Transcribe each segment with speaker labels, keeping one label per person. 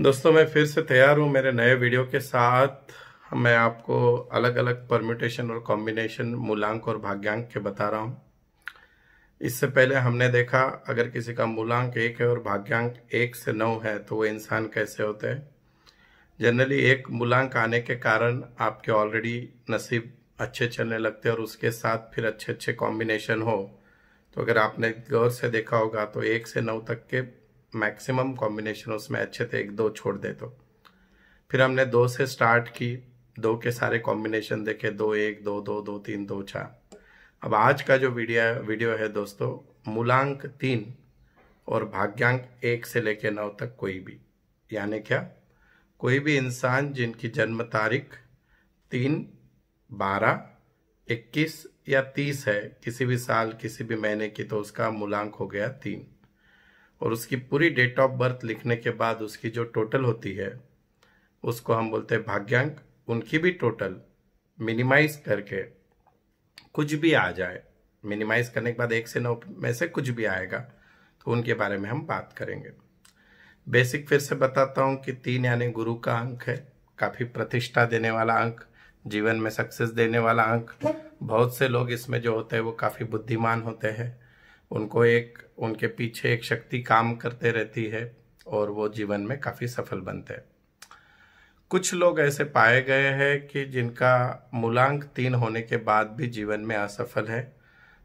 Speaker 1: दोस्तों मैं फिर से तैयार हूँ मेरे नए वीडियो के साथ मैं आपको अलग अलग परम्यूटेशन और कॉम्बिनेशन मूलांक और भाग्यांक के बता रहा हूँ इससे पहले हमने देखा अगर किसी का मूलांक एक है और भाग्यांक एक से नौ है तो वो इंसान कैसे होते हैं जनरली एक मूलांक आने के कारण आपके ऑलरेडी नसीब अच्छे चलने लगते हैं और उसके साथ फिर अच्छे अच्छे कॉम्बिनेशन हो तो अगर आपने गौर से देखा होगा तो एक से नौ तक के मैक्सिमम कॉम्बिनेशन उसमें अच्छे थे एक दो छोड़ दे तो फिर हमने दो से स्टार्ट की दो के सारे कॉम्बिनेशन देखे दो एक दो दो दो तीन दो चार अब आज का जो वीडियो वीडियो है दोस्तों मूलांक तीन और भाग्यांक एक से लेके नौ तक कोई भी यानी क्या कोई भी इंसान जिनकी जन्म तारीख तीन बारह इक्कीस या तीस है किसी भी साल किसी भी महीने की तो उसका मूलांक हो गया तीन और उसकी पूरी डेट ऑफ बर्थ लिखने के बाद उसकी जो टोटल होती है उसको हम बोलते हैं भाग्यांक उनकी भी टोटल मिनिमाइज करके कुछ भी आ जाए मिनिमाइज करने के बाद एक से नौ में से कुछ भी आएगा तो उनके बारे में हम बात करेंगे बेसिक फिर से बताता हूँ कि तीन यानी गुरु का अंक है काफ़ी प्रतिष्ठा देने वाला अंक जीवन में सक्सेस देने वाला अंक बहुत से लोग इसमें जो होते हैं वो काफ़ी बुद्धिमान होते हैं उनको एक उनके पीछे एक शक्ति काम करते रहती है और वो जीवन में काफ़ी सफल बनते हैं कुछ लोग ऐसे पाए गए हैं कि जिनका मूलांक तीन होने के बाद भी जीवन में असफल है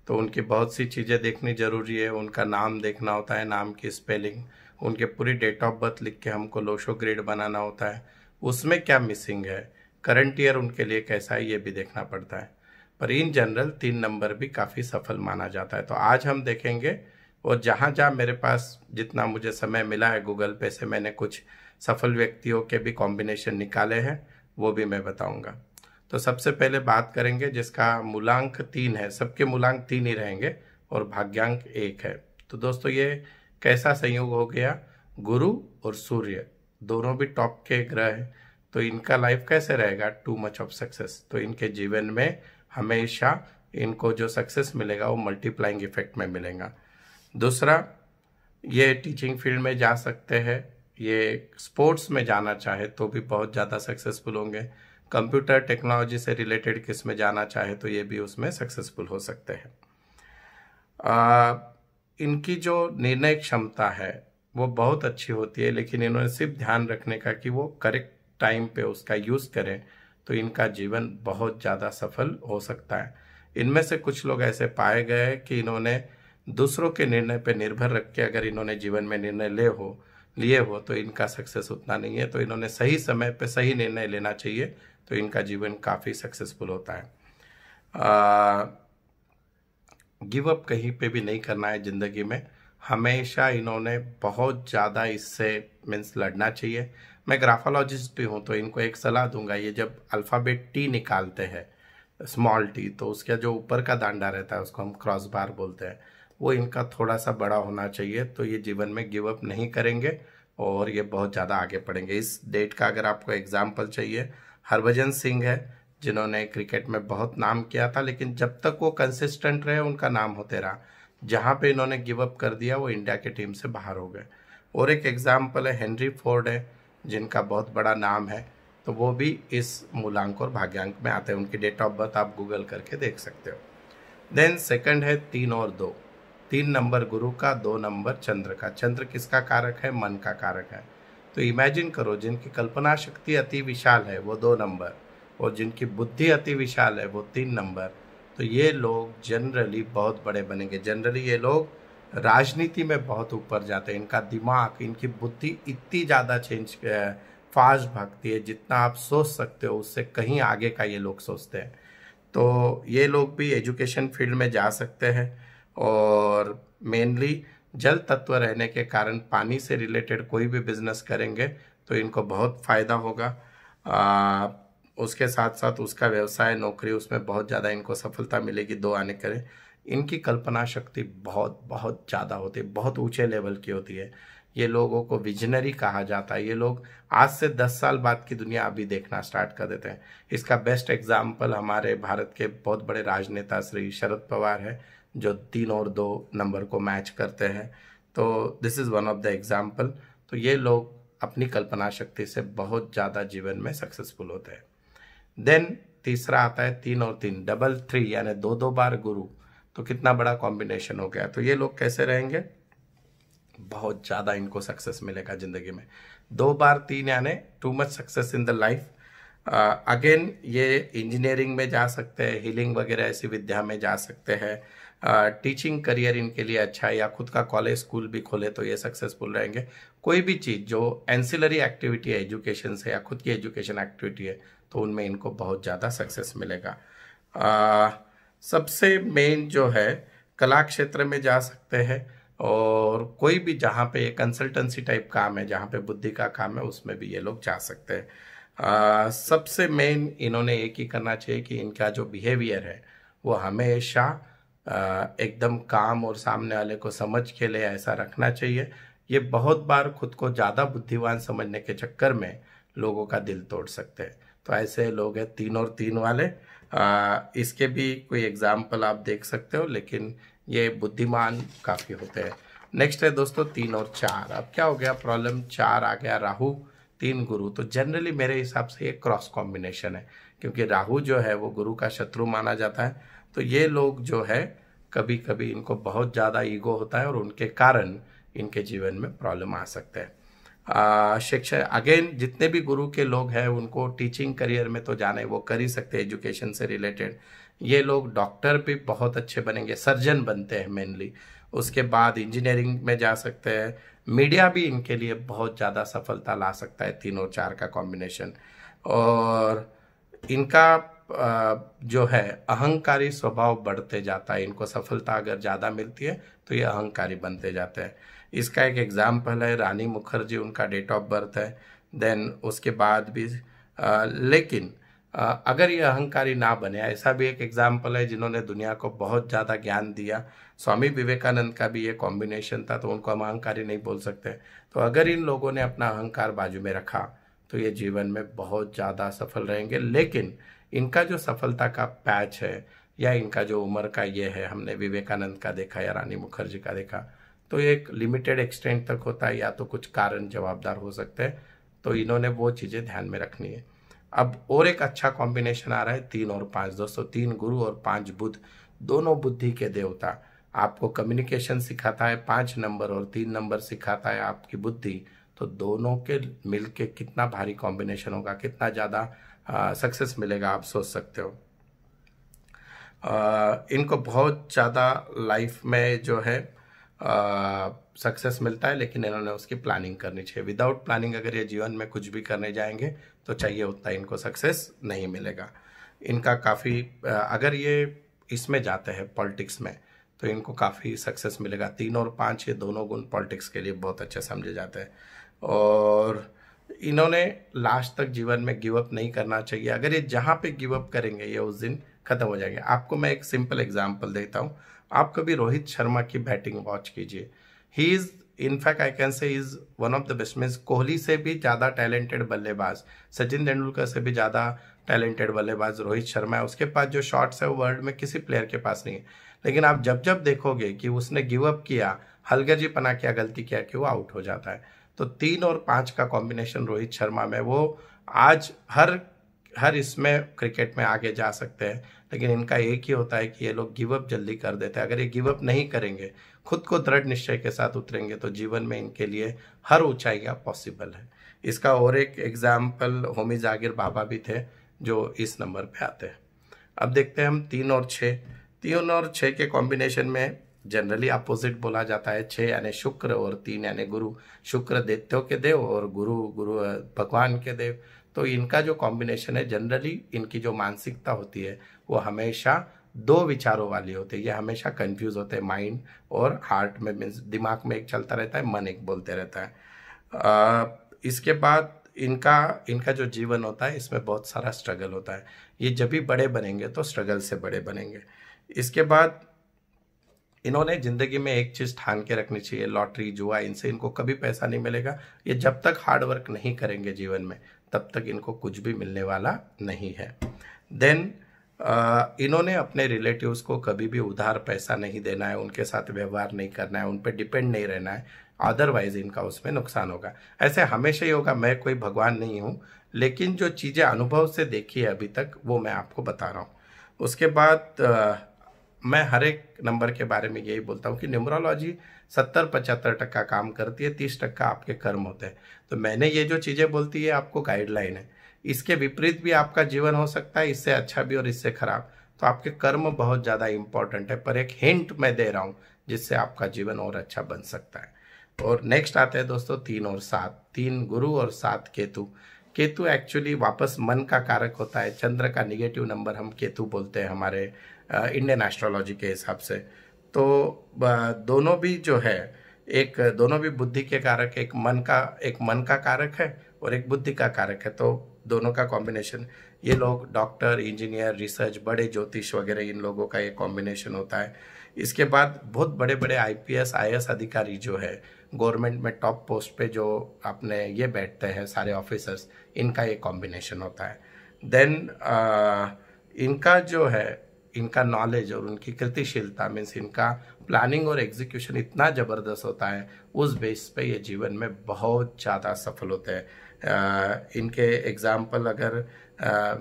Speaker 1: तो उनकी बहुत सी चीज़ें देखनी ज़रूरी है उनका नाम देखना होता है नाम की स्पेलिंग उनके पूरी डेट ऑफ बर्थ लिख के हमको लोशो ग्रेड बनाना होता है उसमें क्या मिसिंग है करंट ईयर उनके लिए कैसा है ये भी देखना पड़ता है पर इन जनरल तीन नंबर भी काफ़ी सफल माना जाता है तो आज हम देखेंगे और जहाँ जहाँ मेरे पास जितना मुझे समय मिला है गूगल पे से मैंने कुछ सफल व्यक्तियों के भी कॉम्बिनेशन निकाले हैं वो भी मैं बताऊंगा तो सबसे पहले बात करेंगे जिसका मूलांक तीन है सबके मूलांक तीन ही रहेंगे और भाग्यांक एक है तो दोस्तों ये कैसा संयोग हो गया गुरु और सूर्य दोनों भी टॉप के ग्रह हैं तो इनका लाइफ कैसे रहेगा टू मच ऑफ सक्सेस तो इनके जीवन में हमेशा इनको जो सक्सेस मिलेगा वो मल्टीप्लाइंग इफेक्ट में मिलेगा दूसरा ये टीचिंग फील्ड में जा सकते हैं ये स्पोर्ट्स में जाना चाहे तो भी बहुत ज़्यादा सक्सेसफुल होंगे कंप्यूटर टेक्नोलॉजी से रिलेटेड किस में जाना चाहे तो ये भी उसमें सक्सेसफुल हो सकते हैं इनकी जो निर्णय क्षमता है वो बहुत अच्छी होती है लेकिन इन्होंने सिर्फ ध्यान रखने का कि वो करेक्ट टाइम पे उसका यूज़ करें तो इनका जीवन बहुत ज़्यादा सफल हो सकता है इनमें से कुछ लोग ऐसे पाए गए कि इन्होंने दूसरों के निर्णय पर निर्भर रख के अगर इन्होंने जीवन में निर्णय ले हो लिए हो तो इनका सक्सेस उतना नहीं है तो इन्होंने सही समय पर सही निर्णय लेना चाहिए तो इनका जीवन काफ़ी सक्सेसफुल होता है गिव अप कहीं पे भी नहीं करना है ज़िंदगी में हमेशा इन्होंने बहुत ज़्यादा इससे मीन्स लड़ना चाहिए मैं ग्राफोलॉजिस्ट भी हूँ तो इनको एक सलाह दूंगा ये जब अल्फ़ाबेट टी निकालते हैं स्मॉल टी तो उसका जो ऊपर का दांडा रहता है उसको हम क्रॉस बार बोलते हैं वो इनका थोड़ा सा बड़ा होना चाहिए तो ये जीवन में गिव अप नहीं करेंगे और ये बहुत ज़्यादा आगे पढ़ेंगे इस डेट का अगर आपको एग्जाम्पल चाहिए हरभजन सिंह है जिन्होंने क्रिकेट में बहुत नाम किया था लेकिन जब तक वो कंसिस्टेंट रहे उनका नाम होते रहा जहाँ पे इन्होंने गिव अप कर दिया वो इंडिया के टीम से बाहर हो गए और एक एग्जाम्पल है हेनरी फोर्ड है जिनका बहुत बड़ा नाम है तो वो भी इस मूलांक और भाग्यांक में आते हैं उनकी डेट ऑफ बर्थ आप गूगल करके देख सकते हो देन सेकंड है तीन और दो तीन नंबर गुरु का दो नंबर चंद्र का चंद्र किसका कारक है मन का कारक है तो इमेजिन करो जिनकी कल्पना शक्ति अति विशाल है वो दो नंबर और जिनकी बुद्धि अति विशाल है वो तीन नंबर तो ये लोग जनरली बहुत बड़े बनेंगे जनरली ये लोग राजनीति में बहुत ऊपर जाते हैं इनका दिमाग इनकी बुद्धि इतनी ज़्यादा चेंज फास्ट भागती है जितना आप सोच सकते हो उससे कहीं आगे का ये लोग सोचते हैं तो ये लोग भी एजुकेशन फील्ड में जा सकते हैं और मेनली जल तत्व रहने के कारण पानी से रिलेटेड कोई भी बिजनेस करेंगे तो इनको बहुत फ़ायदा होगा आ, उसके साथ साथ उसका व्यवसाय नौकरी उसमें बहुत ज़्यादा इनको सफलता मिलेगी दो आने करें इनकी कल्पना शक्ति बहुत बहुत ज़्यादा होती है बहुत ऊंचे लेवल की होती है ये लोगों को विजनरी कहा जाता है ये लोग आज से दस साल बाद की दुनिया अभी देखना स्टार्ट कर देते हैं इसका बेस्ट एग्जाम्पल हमारे भारत के बहुत बड़े राजनेता श्री शरद पवार है जो तीन और दो नंबर को मैच करते हैं तो this is one of the example तो ये लोग अपनी कल्पना शक्ति से बहुत ज़्यादा जीवन में सक्सेसफुल होते हैं देन तीसरा आता है तीन और तीन डबल थ्री यानी दो दो बार गुरु तो कितना बड़ा कॉम्बिनेशन हो गया तो ये लोग कैसे रहेंगे बहुत ज़्यादा इनको सक्सेस मिलेगा ज़िंदगी में दो बार तीन यानी too much success in the life again ये इंजीनियरिंग में जा सकते हैं हीलिंग वगैरह ऐसी विद्या में जा सकते हैं टीचिंग करियर इनके लिए अच्छा है या खुद का कॉलेज स्कूल भी खोले तो ये सक्सेसफुल रहेंगे कोई भी चीज़ जो एंसिलरी एक्टिविटी है एजुकेशन से या खुद की एजुकेशन एक्टिविटी है तो उनमें इनको बहुत ज़्यादा सक्सेस मिलेगा आ, सबसे मेन जो है कला क्षेत्र में जा सकते हैं और कोई भी जहाँ पे कंसल्टेंसी टाइप काम है जहाँ पे बुद्धि का काम है उसमें भी ये लोग जा सकते हैं सबसे मेन इन्होंने एक ही करना चाहिए कि इनका जो बिहेवियर है वो हमेशा एकदम काम और सामने वाले को समझ के लिए ऐसा रखना चाहिए ये बहुत बार खुद को ज़्यादा बुद्धिमान समझने के चक्कर में लोगों का दिल तोड़ सकते हैं तो ऐसे लोग हैं तीन और तीन वाले आ, इसके भी कोई एग्जाम्पल आप देख सकते हो लेकिन ये बुद्धिमान काफ़ी होते हैं नेक्स्ट है दोस्तों तीन और चार अब क्या हो गया प्रॉब्लम चार आ गया राहु तीन गुरु तो जनरली मेरे हिसाब से ये क्रॉस कॉम्बिनेशन है क्योंकि राहु जो है वो गुरु का शत्रु माना जाता है तो ये लोग जो है कभी कभी इनको बहुत ज़्यादा ईगो होता है और उनके कारण इनके जीवन में प्रॉब्लम आ सकते हैं शिक्षा अगेन जितने भी गुरु के लोग हैं उनको टीचिंग करियर में तो जाने वो कर ही सकते हैं एजुकेशन से रिलेटेड ये लोग डॉक्टर भी बहुत अच्छे बनेंगे सर्जन बनते हैं मेनली उसके बाद इंजीनियरिंग में जा सकते हैं मीडिया भी इनके लिए बहुत ज़्यादा सफलता ला सकता है तीन और चार का कॉम्बिनेशन और इनका जो है अहंकारी स्वभाव बढ़ते जाता है इनको सफलता अगर ज़्यादा मिलती है तो ये अहंकारी बनते जाते हैं इसका एक एग्ज़ाम्पल है रानी मुखर्जी उनका डेट ऑफ बर्थ है देन उसके बाद भी आ, लेकिन आ, अगर ये अहंकारी ना बने ऐसा भी एक एग्जाम्पल है जिन्होंने दुनिया को बहुत ज़्यादा ज्ञान दिया स्वामी विवेकानंद का भी ये कॉम्बिनेशन था तो उनको हम अहंकारी नहीं बोल सकते तो अगर इन लोगों ने अपना अहंकार बाजू में रखा तो ये जीवन में बहुत ज़्यादा सफल रहेंगे लेकिन इनका जो सफलता का पैच है या इनका जो उम्र का ये है हमने विवेकानंद का देखा या रानी मुखर्जी का देखा तो ये एक लिमिटेड एक्सटेंट तक होता है या तो कुछ कारण जवाबदार हो सकते हैं तो इन्होंने वो चीज़ें ध्यान में रखनी है अब और एक अच्छा कॉम्बिनेशन आ रहा है तीन और पाँच दोस्तों तीन गुरु और पाँच बुद्ध दोनों बुद्धि के देवता आपको कम्युनिकेशन सिखाता है पाँच नंबर और तीन नंबर सिखाता है आपकी बुद्धि तो दोनों के मिल के कितना भारी कॉम्बिनेशन होगा कितना ज़्यादा सक्सेस मिलेगा आप सोच सकते हो आ, इनको बहुत ज़्यादा लाइफ में जो है सक्सेस मिलता है लेकिन इन्होंने उसकी प्लानिंग करनी चाहिए विदाउट प्लानिंग अगर ये जीवन में कुछ भी करने जाएंगे तो चाहिए उतना इनको सक्सेस नहीं मिलेगा इनका काफ़ी अगर ये इसमें जाते हैं पॉलिटिक्स में तो इनको काफ़ी सक्सेस मिलेगा तीन और पाँच ये दोनों गुण पॉलिटिक्स के लिए बहुत अच्छे समझे जाते हैं और इन्होंने लास्ट तक जीवन में गिव अप नहीं करना चाहिए अगर ये जहाँ पे गिव अप करेंगे ये उस दिन ख़त्म हो जाएंगे आपको मैं एक सिंपल एग्जांपल देता हूँ आप कभी रोहित शर्मा की बैटिंग वॉच कीजिए he is in fact I can say is one of the best means Kohli से भी ज़्यादा टैलेंटेड बल्लेबाज सचिन तेंदुलकर से भी ज़्यादा टैलेंटेड बल्लेबाज रोहित शर्मा है उसके पास जो शॉट्स है वो वर्ल्ड में किसी प्लेयर के पास नहीं है लेकिन आप जब जब देखोगे कि उसने गिव अप किया जी पना किया गलती किया कि वो आउट हो जाता है तो तीन और पाँच का कॉम्बिनेशन रोहित शर्मा में वो आज हर हर इसमें क्रिकेट में आगे जा सकते हैं लेकिन इनका एक ही होता है कि ये लोग गिव अप जल्दी कर देते हैं अगर ये गिवअप नहीं करेंगे खुद को दृढ़ निश्चय के साथ उतरेंगे तो जीवन में इनके लिए हर ऊंचाइयाँ पॉसिबल है इसका और एक एग्जाम्पल होमी जागिर बाबा भी थे जो इस नंबर पे आते हैं अब देखते हैं हम तीन और छः तीन और छः के कॉम्बिनेशन में जनरली अपोजिट बोला जाता है छः यानी शुक्र और तीन यानी गुरु शुक्र देवतों के देव और गुरु गुरु भगवान के देव तो इनका जो कॉम्बिनेशन है जनरली इनकी जो मानसिकता होती है वो हमेशा दो विचारों वाली होती है ये हमेशा कंफ्यूज होते हैं माइंड और हार्ट में मीन्स दिमाग में एक चलता रहता है मन एक बोलते रहता है आ, इसके बाद इनका इनका जो जीवन होता है इसमें बहुत सारा स्ट्रगल होता है ये जब भी बड़े बनेंगे तो स्ट्रगल से बड़े बनेंगे इसके बाद इन्होंने ज़िंदगी में एक चीज़ ठान के रखनी चाहिए लॉटरी जुआ इनसे इनको कभी पैसा नहीं मिलेगा ये जब तक हार्ड वर्क नहीं करेंगे जीवन में तब तक इनको कुछ भी मिलने वाला नहीं है देन इन्होंने अपने रिलेटिव्स को कभी भी उधार पैसा नहीं देना है उनके साथ व्यवहार नहीं करना है उन पर डिपेंड नहीं रहना है अदरवाइज इनका उसमें नुकसान होगा ऐसे हमेशा ही होगा मैं कोई भगवान नहीं हूँ लेकिन जो चीज़ें अनुभव से देखी है अभी तक वो मैं आपको बता रहा हूँ उसके बाद आ, मैं हर एक नंबर के बारे में यही बोलता हूँ कि न्यूमरोलॉजी सत्तर पचहत्तर टक्का काम करती है तीस टक्का आपके कर्म होते हैं तो मैंने ये जो चीज़ें बोलती है आपको गाइडलाइन है इसके विपरीत भी आपका जीवन हो सकता है इससे अच्छा भी और इससे खराब तो आपके कर्म बहुत ज़्यादा इंपॉर्टेंट है पर एक हिंट मैं दे रहा हूँ जिससे आपका जीवन और अच्छा बन सकता है और नेक्स्ट आते हैं दोस्तों तीन और सात तीन गुरु और सात केतु केतु एक्चुअली वापस मन का कारक होता है चंद्र का निगेटिव नंबर हम केतु बोलते हैं हमारे इंडियन एस्ट्रोलॉजी के हिसाब से तो दोनों भी जो है एक दोनों भी बुद्धि के कारक एक मन का एक मन का कारक है और एक बुद्धि का कारक है तो दोनों का कॉम्बिनेशन ये लोग डॉक्टर इंजीनियर रिसर्च बड़े ज्योतिष वगैरह इन लोगों का ये कॉम्बिनेशन होता है इसके बाद बहुत बड़े बड़े आईपीएस आईएएस अधिकारी जो है गवर्नमेंट में टॉप पोस्ट पे जो अपने ये बैठते हैं सारे ऑफिसर्स इनका ये कॉम्बिनेशन होता है देन आ, इनका जो है इनका नॉलेज और उनकी कृतिशीलता मीन्स इनका प्लानिंग और एग्जीक्यूशन इतना ज़बरदस्त होता है उस बेस पे ये जीवन में बहुत ज़्यादा सफल होते हैं इनके एग्जाम्पल अगर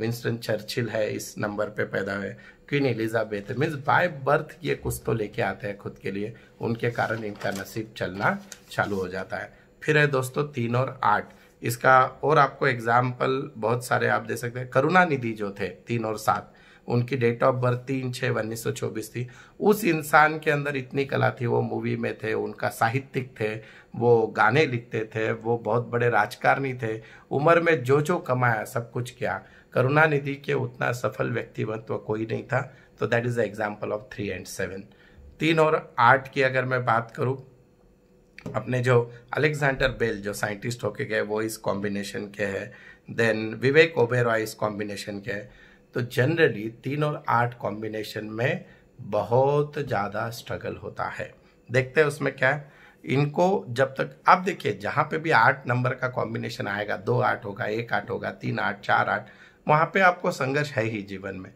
Speaker 1: विंस्टन चर्चिल है इस नंबर पे पैदा हुए Queen Elizabeth means by birth ये कुछ तो लेके आते हैं खुद के लिए उनके कारण इनका नसीब चलना चालू हो जाता है फिर है दोस्तों तीन और आठ इसका और आपको एग्जाम्पल बहुत सारे आप दे सकते हैं करुणा निधि जो थे तीन और सात उनकी डेट ऑफ बर्थ तीन छः उन्नीस सौ चौबीस थी उस इंसान के अंदर इतनी कला थी वो मूवी में थे उनका साहित्यिक थे वो गाने लिखते थे वो बहुत बड़े राजकारणी थे उम्र में जो जो कमाया सब कुछ किया करुणानिधि के उतना सफल व्यक्तिमत्व कोई नहीं था तो that is the example of three and seven तीन और आठ की अगर मैं बात करूँ अपने जो अलेक्जेंडर बेल जो साइंटिस्ट होके गए वो इस कॉम्बिनेशन के हैं देन विवेक ओबेरॉय इस कॉम्बिनेशन के हैं तो जनरली तीन और आठ कॉम्बिनेशन में बहुत ज़्यादा स्ट्रगल होता है देखते हैं उसमें क्या है इनको जब तक आप देखिए जहाँ पे भी आठ नंबर का कॉम्बिनेशन आएगा दो आठ होगा एक आठ होगा तीन आठ चार आठ वहाँ पे आपको संघर्ष है ही जीवन में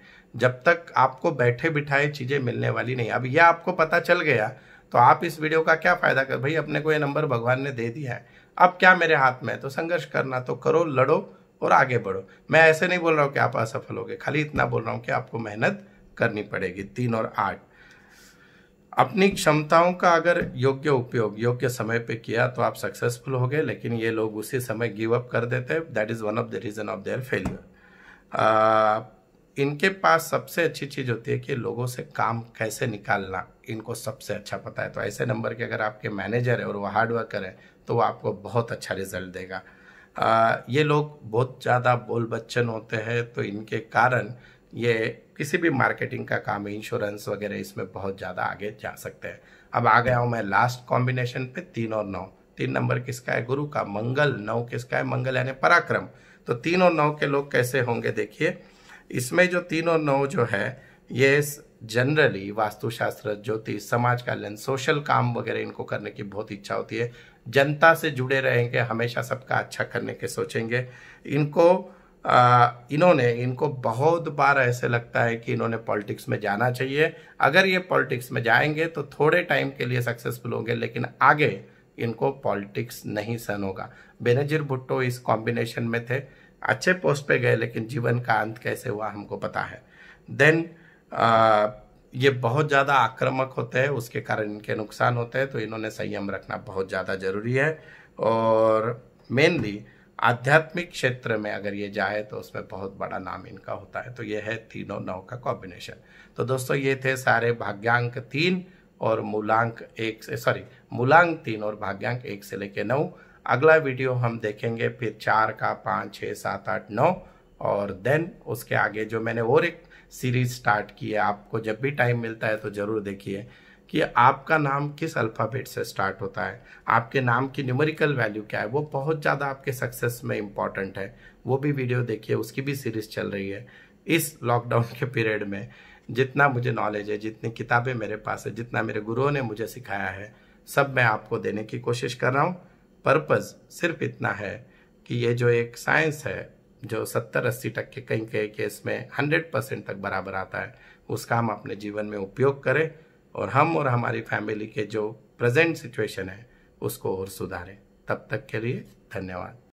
Speaker 1: जब तक आपको बैठे बिठाए चीज़ें मिलने वाली नहीं अब यह आपको पता चल गया तो आप इस वीडियो का क्या फ़ायदा कर भाई अपने को ये नंबर भगवान ने दे दिया है अब क्या मेरे हाथ में है तो संघर्ष करना तो करो लड़ो और आगे बढ़ो मैं ऐसे नहीं बोल रहा हूँ कि आप असफल हो गए खाली इतना बोल रहा हूँ कि आपको मेहनत करनी पड़ेगी तीन और आठ अपनी क्षमताओं का अगर योग्य उपयोग योग्य समय पे किया तो आप सक्सेसफुल हो गए लेकिन ये लोग उसी समय गिव अप कर देते हैं that is one of the reason of their failure इनके पास सबसे अच्छी चीज़ होती है कि लोगों से काम कैसे निकालना इनको सबसे अच्छा पता है तो ऐसे नंबर के अगर आपके मैनेजर है और वो हार्ड वर्कर है तो वो आपको बहुत अच्छा रिजल्ट देगा आ, ये लोग बहुत ज़्यादा बोल बच्चन होते हैं तो इनके कारण ये किसी भी मार्केटिंग का काम इंश्योरेंस वगैरह इसमें बहुत ज़्यादा आगे जा सकते हैं अब आ गया हूँ मैं लास्ट कॉम्बिनेशन पे तीन और नौ तीन नंबर किसका है गुरु का मंगल नौ किसका है मंगल यानी पराक्रम तो तीन और नौ के लोग कैसे होंगे देखिए इसमें जो तीन और नौ जो है ये जनरली वास्तुशास्त्र ज्योतिष समाज कल्याण सोशल काम वगैरह इनको करने की बहुत इच्छा होती है जनता से जुड़े रहेंगे हमेशा सबका अच्छा करने के सोचेंगे इनको आ, इन्होंने इनको बहुत बार ऐसे लगता है कि इन्होंने पॉलिटिक्स में जाना चाहिए अगर ये पॉलिटिक्स में जाएंगे तो थोड़े टाइम के लिए सक्सेसफुल होंगे लेकिन आगे इनको पॉलिटिक्स नहीं सहन होगा बेनजीर भुट्टो इस कॉम्बिनेशन में थे अच्छे पोस्ट पे गए लेकिन जीवन का अंत कैसे हुआ हमको पता है देन ये बहुत ज़्यादा आक्रामक होते हैं उसके कारण इनके नुकसान होते हैं तो इन्होंने संयम रखना बहुत ज़्यादा ज़रूरी है और मेनली आध्यात्मिक क्षेत्र में अगर ये जाए तो उसमें बहुत बड़ा नाम इनका होता है तो ये है तीनों नौ का कॉम्बिनेशन तो दोस्तों ये थे सारे भाग्यांक तीन और मूलांक एक से सॉरी मूलांक तीन और भाग्यांक एक से लेके नौ अगला वीडियो हम देखेंगे फिर चार का पाँच छः सात आठ नौ और देन उसके आगे जो मैंने और एक सीरीज स्टार्ट की है आपको जब भी टाइम मिलता है तो ज़रूर देखिए कि आपका नाम किस अल्फ़ाबेट से स्टार्ट होता है आपके नाम की न्यूमेरिकल वैल्यू क्या है वो बहुत ज़्यादा आपके सक्सेस में इम्पॉर्टेंट है वो भी वीडियो देखिए उसकी भी सीरीज चल रही है इस लॉकडाउन के पीरियड में जितना मुझे नॉलेज है जितनी किताबें मेरे पास है जितना मेरे गुरुओं ने मुझे सिखाया है सब मैं आपको देने की कोशिश कर रहा हूँ पर्पज़ सिर्फ इतना है कि ये जो एक साइंस है जो सत्तर अस्सी टक्के के कहीं कई केस में हंड्रेड परसेंट तक बराबर आता है उसका हम अपने जीवन में उपयोग करें और हम और हमारी फैमिली के जो प्रेजेंट सिचुएशन है उसको और सुधारें तब तक के लिए धन्यवाद